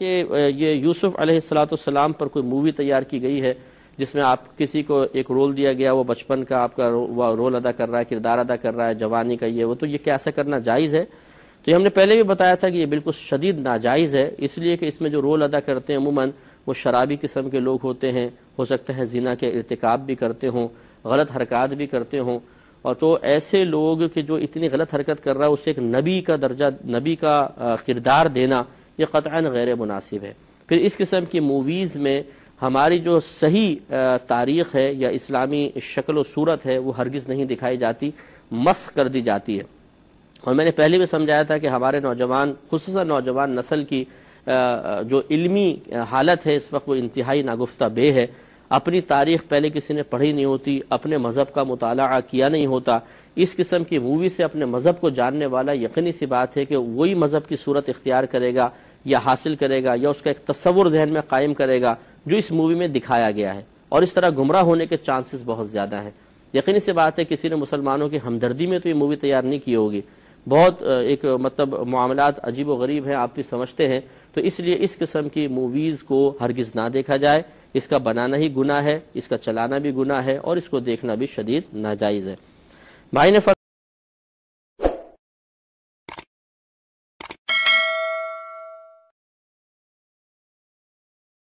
कि ये यूसुफ अलैहिस्सलाम पर कोई मूवी तैयार की गई है जिसमें आप किसी को एक रोल दिया गया वो बचपन का आपका रो, रोल अदा कर रहा है किरदार अदा कर रहा है जवानी का ये वो तो ये क्या करना जायज़ है तो ये हमने पहले भी बताया था कि ये बिल्कुल शदीद नाजायज़ है इसलिए कि इसमें जो रोल अदा करते हैं अमूमन वो शराबी किस्म के लोग होते हैं हो सकता है जिना के irtikab भी करते हों गलत हरकत भी करते हों और तो ऐसे लोग कि जो इतनी गलत हरकत कर रहा है उसे एक नबी का दर्जा नबी का किरदार देना ये क़ता गैर मुनासिब है फिर इस किस्म की मूवीज़ में हमारी जो सही तारीख़ है या इस्लामी शक्ल सूरत है वो हरगिज़ नहीं दिखाई जाती मस कर दी जाती है और मैंने पहले भी समझाया था कि हमारे नौजवान खसूस नौजवान नस्ल की जो इलमी हालत है इस वक्त वो इंतहाई नागुफ्ता बे है अपनी तारीख पहले किसी ने पढ़ी नहीं होती अपने मज़हब का मुताल किया नहीं होता इस किस्म की मूवी से अपने मज़हब को जानने वाला यकीनी सी बात है कि वही मज़हब की सूरत इख्तियार करेगा या हासिल करेगा या उसका एक तस्वुर जहन में कायम करेगा जो इस मूवी में दिखाया गया है और इस तरह गुमराह होने के चांसेस बहुत ज़्यादा हैं यकीन सी बात है किसी ने मुसलमानों की हमदर्दी में तो ये मूवी तैयार नहीं की होगी बहुत एक मतलब मामला अजीब व गरीब हैं आप भी समझते हैं तो इसलिए इस किस्म की मूवीज़ को हरगिज़ ना देखा जाए इसका बनाना ही गुना है इसका चलाना भी गुना है और इसको देखना भी शदीद नाजायज़ है भाई ने